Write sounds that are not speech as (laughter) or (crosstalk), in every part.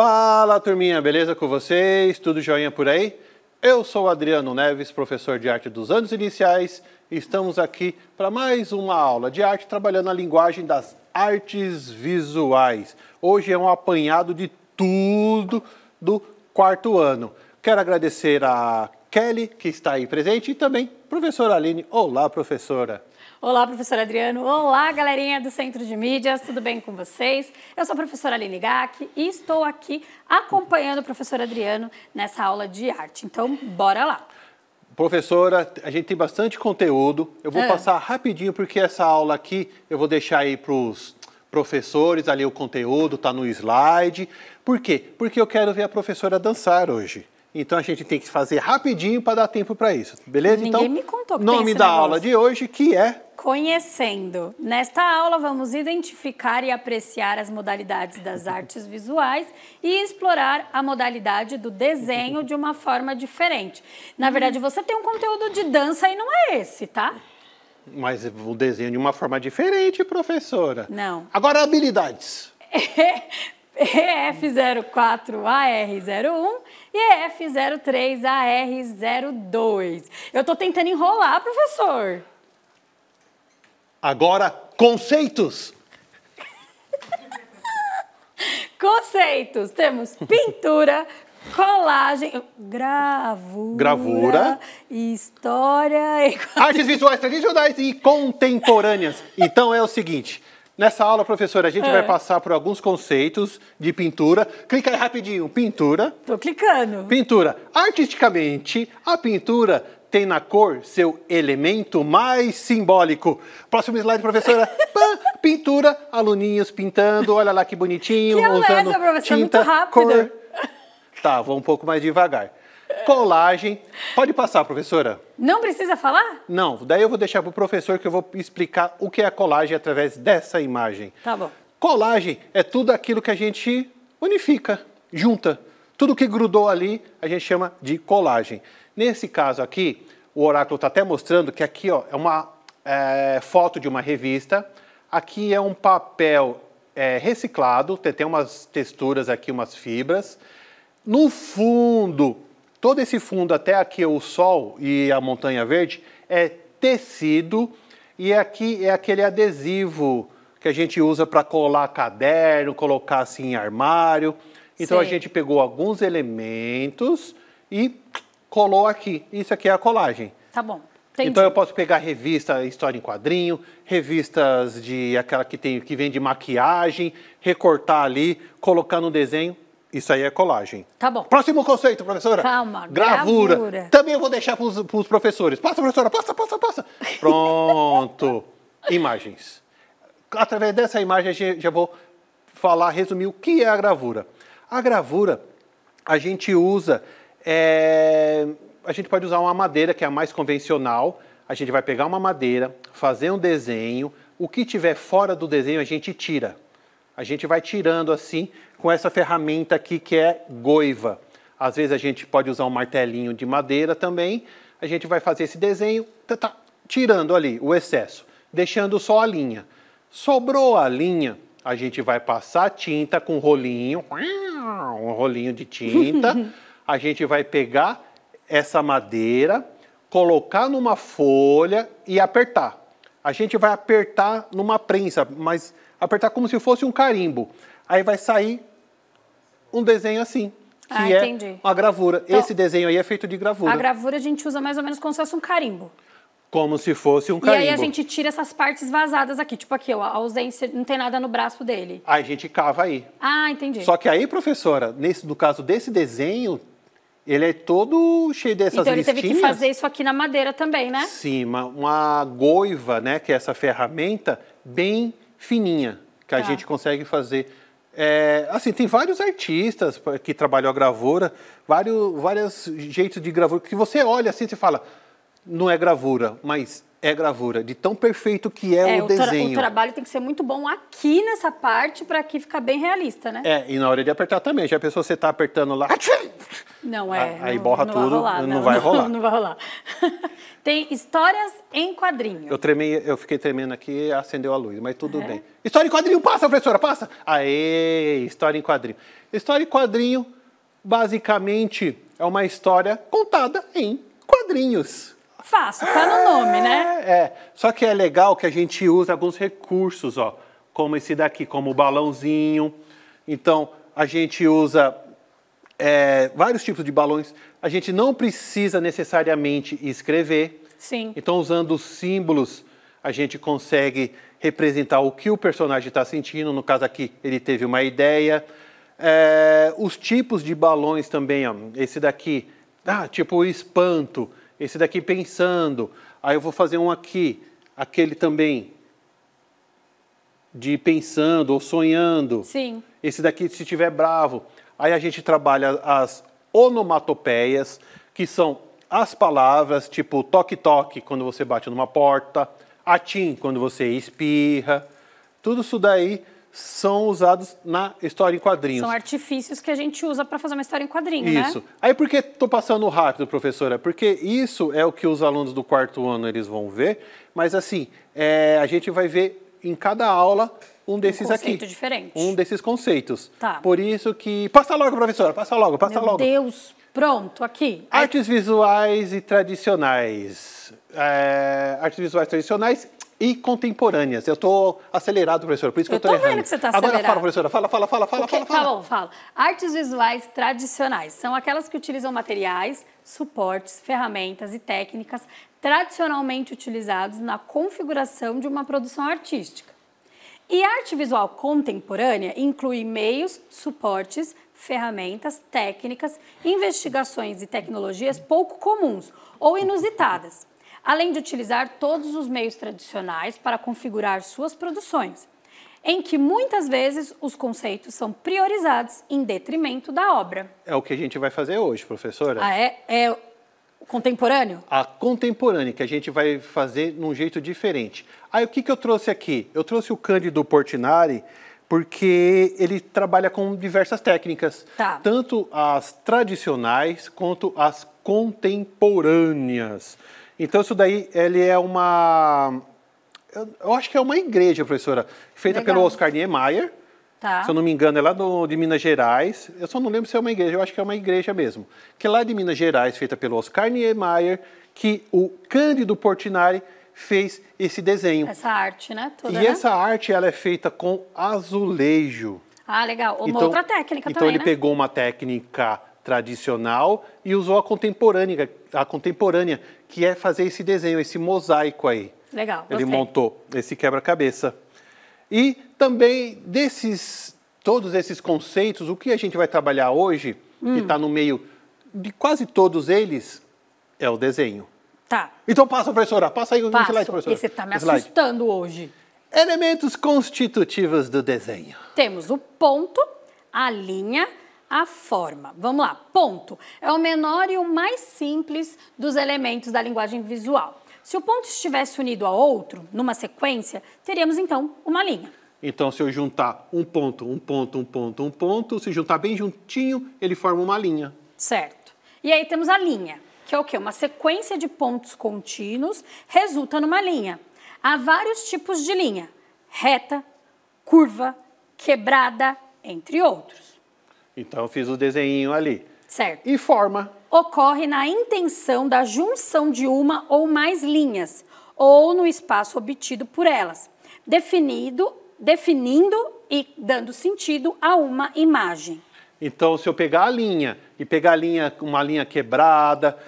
Fala turminha, beleza com vocês? Tudo joinha por aí? Eu sou Adriano Neves, professor de arte dos anos iniciais, e estamos aqui para mais uma aula de arte trabalhando a linguagem das artes visuais. Hoje é um apanhado de tudo do quarto ano. Quero agradecer a Kelly, que está aí presente, e também professora Aline. Olá, professora. Olá, professor Adriano. Olá, galerinha do Centro de Mídias. Tudo bem com vocês? Eu sou a professora Aline Gack e estou aqui acompanhando o professor Adriano nessa aula de arte. Então, bora lá. Professora, a gente tem bastante conteúdo. Eu vou é. passar rapidinho porque essa aula aqui eu vou deixar aí para os professores ali o conteúdo, está no slide. Por quê? Porque eu quero ver a professora dançar hoje. Então a gente tem que fazer rapidinho para dar tempo para isso, beleza? Ninguém então, me contou que nome da negócio. aula de hoje que é Conhecendo. Nesta aula vamos identificar e apreciar as modalidades das (laughs) artes visuais e explorar a modalidade do desenho de uma forma diferente. Na uhum. verdade, você tem um conteúdo de dança e não é esse, tá? Mas o desenho de uma forma diferente, professora. Não. Agora habilidades. (laughs) EF04AR01 IEF03AR02. Eu estou tentando enrolar, professor. Agora, conceitos. (laughs) conceitos. Temos pintura, colagem, gravura, gravura. história, e... artes visuais tradicionais e contemporâneas. Então é o seguinte, Nessa aula, professora, a gente é. vai passar por alguns conceitos de pintura. Clica aí rapidinho, pintura. Tô clicando. Pintura. Artisticamente, a pintura tem na cor seu elemento mais simbólico. Próximo slide, professora. (laughs) Pã, pintura, aluninhos pintando, olha lá que bonitinho, que é usando essa, tinta, é cor. Tá, vou um pouco mais devagar colagem. Pode passar, professora. Não precisa falar? Não, daí eu vou deixar para o professor que eu vou explicar o que é a colagem através dessa imagem. Tá bom. Colagem é tudo aquilo que a gente unifica, junta. Tudo que grudou ali a gente chama de colagem. Nesse caso aqui, o oráculo está até mostrando que aqui ó, é uma é, foto de uma revista, aqui é um papel é, reciclado, tem, tem umas texturas aqui, umas fibras. No fundo Todo esse fundo até aqui o sol e a montanha verde é tecido e é aqui é aquele adesivo que a gente usa para colar caderno, colocar assim em armário. Então Sim. a gente pegou alguns elementos e colou aqui. Isso aqui é a colagem. Tá bom. Entendi. Então eu posso pegar revista história em quadrinho, revistas de aquela que tem que vende maquiagem, recortar ali, colocar no desenho. Isso aí é colagem. Tá bom. Próximo conceito, professora. Calma, gravura. gravura. Também eu vou deixar para os professores. Passa, professora, passa, passa, passa. (laughs) Pronto. Imagens. Através dessa imagem, já vou falar, resumir o que é a gravura. A gravura, a gente usa, é... a gente pode usar uma madeira que é a mais convencional. A gente vai pegar uma madeira, fazer um desenho. O que tiver fora do desenho, a gente tira a gente vai tirando assim com essa ferramenta aqui que é goiva. Às vezes a gente pode usar um martelinho de madeira também. A gente vai fazer esse desenho, tá, tá, tirando ali o excesso, deixando só a linha. Sobrou a linha, a gente vai passar tinta com um rolinho, (laughs) um rolinho de tinta. (laughs) a gente vai pegar essa madeira, colocar numa folha e apertar. A gente vai apertar numa prensa, mas apertar como se fosse um carimbo. Aí vai sair um desenho assim. Que ah, é entendi. uma gravura. Então, Esse desenho aí é feito de gravura. A gravura a gente usa mais ou menos como se fosse um carimbo. Como se fosse um carimbo. E aí a gente tira essas partes vazadas aqui, tipo aqui, ó, a ausência, não tem nada no braço dele. Aí a gente cava aí. Ah, entendi. Só que aí, professora, nesse, no caso desse desenho, ele é todo cheio dessas Então ele listinhas. teve que fazer isso aqui na madeira também, né? Sim, uma, uma goiva, né, que é essa ferramenta, bem fininha que a tá. gente consegue fazer. É, assim, tem vários artistas que trabalham a gravura, vários, vários jeitos de gravura que você olha assim e fala, não é gravura, mas é gravura, de tão perfeito que é, é o, o desenho. O trabalho tem que ser muito bom aqui nessa parte para aqui ficar bem realista, né? É, e na hora de apertar também. Já pensou você tá apertando lá. Não ah, é. Aí não, borra não tudo, vai rolar, não, não, vai rolar. (laughs) Não vai rolar. (laughs) tem histórias em quadrinho. Eu tremei, eu fiquei tremendo aqui, acendeu a luz, mas tudo é. bem. História em quadrinho, passa, professora, passa. Aê, história em quadrinho. História em quadrinho basicamente é uma história contada em quadrinhos fácil, tá no nome, né? É, é, só que é legal que a gente usa alguns recursos, ó, como esse daqui, como o balãozinho. Então, a gente usa é, vários tipos de balões. A gente não precisa necessariamente escrever. Sim. Então, usando os símbolos, a gente consegue representar o que o personagem está sentindo. No caso aqui, ele teve uma ideia. É, os tipos de balões também, ó, esse daqui ah, tipo o espanto, esse daqui pensando. Aí eu vou fazer um aqui, aquele também de pensando ou sonhando. Sim. Esse daqui se tiver bravo. Aí a gente trabalha as onomatopeias, que são as palavras tipo toque-toque quando você bate numa porta, atim quando você espirra. Tudo isso daí são usados na história em quadrinhos. São artifícios que a gente usa para fazer uma história em quadrinhos, isso. né? Isso. Aí por que estou passando rápido, professora? Porque isso é o que os alunos do quarto ano eles vão ver, mas assim, é, a gente vai ver em cada aula um desses um aqui. Um conceito diferente. Um desses conceitos. Tá. Por isso que... Passa logo, professora, passa logo, passa Meu logo. Meu Deus, pronto, aqui. Artes visuais e tradicionais. É, artes visuais tradicionais e contemporâneas. Eu estou acelerado, professora, por isso que eu estou errando. vendo que você está acelerado. Agora fala, professora, fala, fala, fala, fala, fala, fala. Tá bom, fala. Artes visuais tradicionais são aquelas que utilizam materiais, suportes, ferramentas e técnicas tradicionalmente utilizados na configuração de uma produção artística. E arte visual contemporânea inclui meios, suportes, ferramentas, técnicas, investigações e tecnologias pouco comuns ou inusitadas além de utilizar todos os meios tradicionais para configurar suas produções, em que muitas vezes os conceitos são priorizados em detrimento da obra. É o que a gente vai fazer hoje, professora. Ah, é, é contemporâneo? A contemporânea, que a gente vai fazer num jeito diferente. Aí o que, que eu trouxe aqui? Eu trouxe o Cândido Portinari, porque ele trabalha com diversas técnicas, tá. tanto as tradicionais quanto as contemporâneas. Então isso daí, ele é uma... Eu acho que é uma igreja, professora, feita Legal. pelo Oscar Niemeyer. Tá. Se eu não me engano, é lá do, de Minas Gerais. Eu só não lembro se é uma igreja, eu acho que é uma igreja mesmo. Que é lá de Minas Gerais, feita pelo Oscar Niemeyer, que o Cândido Portinari fez esse desenho. Essa arte, né? Toda, e né? essa arte ela é feita com azulejo. Ah, legal. Uma então, outra técnica então também, Então ele né? pegou uma técnica tradicional e usou a contemporânea, a contemporânea, que é fazer esse desenho, esse mosaico aí. Legal. Ele gostei. montou esse quebra-cabeça. E também desses todos esses conceitos, o que a gente vai trabalhar hoje, hum. que está no meio de quase todos eles, é o desenho. Tá. Então passa, professora. Passa aí o slide, professora. E você está me slide. assustando hoje. Elementos constitutivos do desenho. Temos o ponto, a linha, a forma. Vamos lá, ponto. É o menor e o mais simples dos elementos da linguagem visual. Se o ponto estivesse unido a outro, numa sequência, teríamos então uma linha. Então, se eu juntar um ponto, um ponto, um ponto, um ponto, se juntar bem juntinho, ele forma uma linha. Certo. E aí temos a linha, que é o quê? Uma sequência de pontos contínuos resulta numa linha. Há vários tipos de linha: reta, curva, quebrada, entre outros. Então eu fiz o desenho ali. Certo. E forma. Ocorre na intenção da junção de uma ou mais linhas, ou no espaço obtido por elas, definido, definindo e dando sentido a uma imagem. Então, se eu pegar a linha e pegar a linha, uma linha quebrada,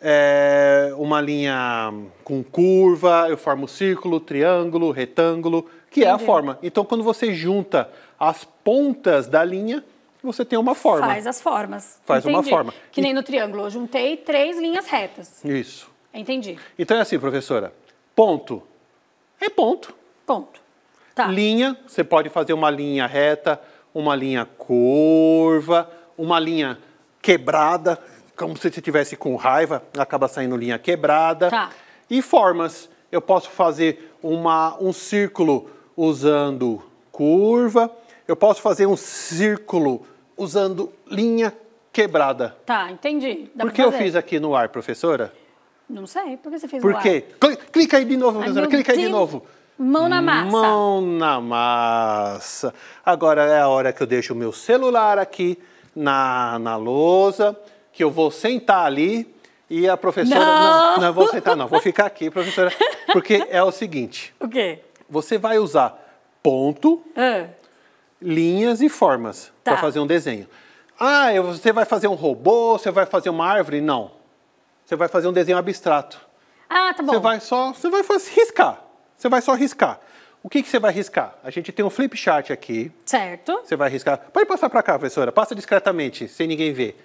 é, uma linha com curva, eu formo círculo, triângulo, retângulo, que Entendi. é a forma. Então, quando você junta as pontas da linha, você tem uma forma. Faz as formas. Faz Entendi. uma forma. Que nem no triângulo, eu juntei três linhas retas. Isso. Entendi. Então é assim, professora. Ponto é ponto. Ponto. Tá. Linha, você pode fazer uma linha reta, uma linha curva, uma linha quebrada, como se você tivesse com raiva, acaba saindo linha quebrada. Tá. E formas, eu posso fazer uma, um círculo usando curva, eu posso fazer um círculo usando linha quebrada. Tá, entendi. Dá Por que eu fiz aqui no ar, professora? Não sei, por que você fez Por no ar? Por quê? Clica aí de novo, professora, Ai, clica aí de novo. Mão na massa. Mão na massa. Agora é a hora que eu deixo o meu celular aqui na, na lousa, que eu vou sentar ali e a professora... Não, não, não vou sentar não, vou ficar aqui, professora, porque é o seguinte. (laughs) O quê? Você vai usar ponto, ah linhas e formas tá. para fazer um desenho. Ah, você vai fazer um robô, você vai fazer uma árvore? Não. Você vai fazer um desenho abstrato. Ah, tá bom. Você vai só, você vai riscar. Você vai só riscar. O que, que você vai riscar? A gente tem um flip chart aqui. Certo. Você vai riscar. Pode passar para cá, professora. Passa discretamente, sem ninguém ver.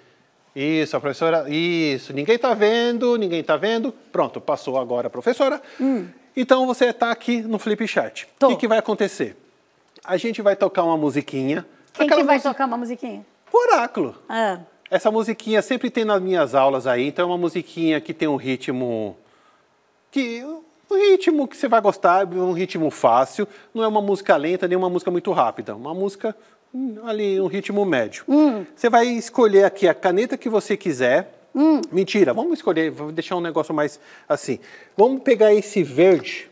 Isso, a professora. Isso. Ninguém está vendo, ninguém está vendo. Pronto, passou agora a professora. Hum. Então você está aqui no flip chart. O que, que vai acontecer? a gente vai tocar uma musiquinha. Quem que vai tocar uma musiquinha? O oráculo. Ah. Essa musiquinha sempre tem nas minhas aulas aí, então é uma musiquinha que tem um ritmo que um ritmo que você vai gostar, um ritmo fácil, não é uma música lenta nem uma música muito rápida, uma música hum, ali um ritmo médio. Hum. Você vai escolher aqui a caneta que você quiser. Hum. Mentira, vamos escolher, vou deixar um negócio mais assim. Vamos pegar esse verde,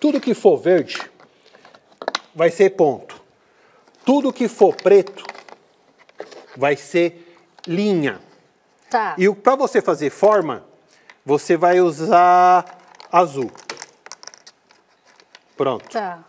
tudo que for verde, vai ser ponto. Tudo que for preto vai ser linha. Tá. E para você fazer forma, você vai usar azul. Pronto. Tá.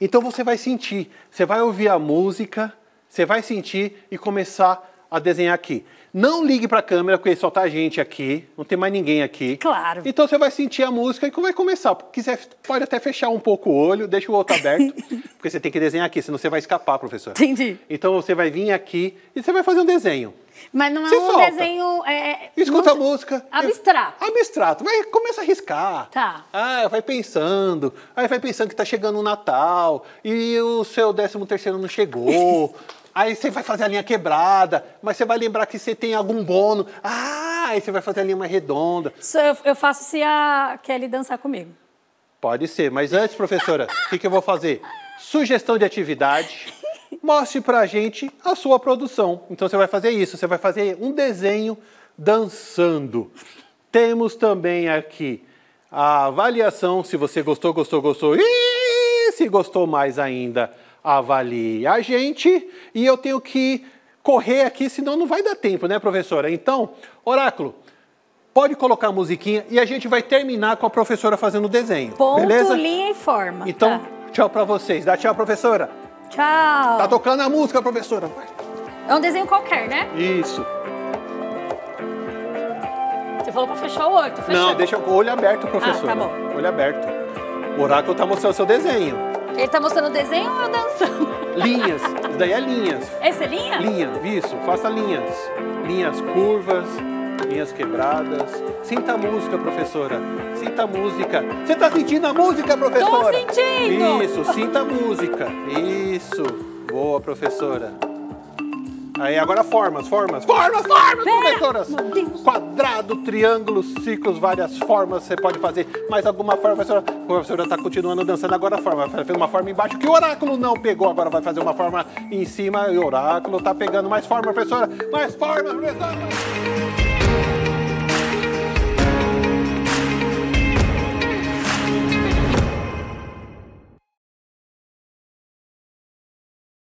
Então você vai sentir, você vai ouvir a música, você vai sentir e começar a desenhar aqui. Não ligue para a câmera, porque só tá a gente aqui, não tem mais ninguém aqui. Claro. Então você vai sentir a música e vai começar. quiser, pode até fechar um pouco o olho, deixa o outro aberto, (laughs) porque você tem que desenhar aqui, senão você vai escapar, professor. Entendi. Então você vai vir aqui e você vai fazer um desenho. Mas não é você um solta. desenho. É, Escuta a música. Abstrato. abstrato. Vai, começa a riscar. Tá. Ah, vai pensando. Aí vai pensando que tá chegando o Natal e o seu 13 terceiro não chegou. (laughs) Aí você vai fazer a linha quebrada, mas você vai lembrar que você tem algum bônus. Ah, aí você vai fazer a linha mais redonda. Isso eu, eu faço se a Kelly dançar comigo. Pode ser, mas antes, professora, o que, que eu vou fazer? Sugestão de atividade. Mostre pra gente a sua produção. Então você vai fazer isso, você vai fazer um desenho dançando. Temos também aqui a avaliação, se você gostou, gostou, gostou. E se gostou mais ainda, avalie a gente e eu tenho que correr aqui, senão não vai dar tempo, né, professora? Então, oráculo, pode colocar a musiquinha e a gente vai terminar com a professora fazendo o desenho. Ponto, beleza? linha e forma. Então, tá. tchau para vocês. Dá tchau, professora. Tchau. Tá tocando a música, professora. É um desenho qualquer, né? Isso. Você falou para fechar o olho, tá fechando. Não, deixa o olho aberto, professor. Ah, tá bom. Olho aberto. O oráculo tá mostrando o seu desenho. Ele tá mostrando o desenho ou dançando? Linhas. Isso daí é linhas. Essa é linha? Linha, isso. Faça linhas. Linhas curvas, linhas quebradas. Sinta a música, professora. Sinta a música. Você tá sentindo a música, professora? Tô sentindo. Isso, sinta a música. Isso. Boa, professora. Aí agora formas, formas, formas, formas, professoras! Quadrado, triângulo, círculos, várias formas você pode fazer. Mais alguma forma, professora? A professora está continuando dançando agora a forma. Fez uma forma embaixo que o oráculo não pegou. Agora vai fazer uma forma em cima e o oráculo está pegando mais forma, professora. Mais forma, professora!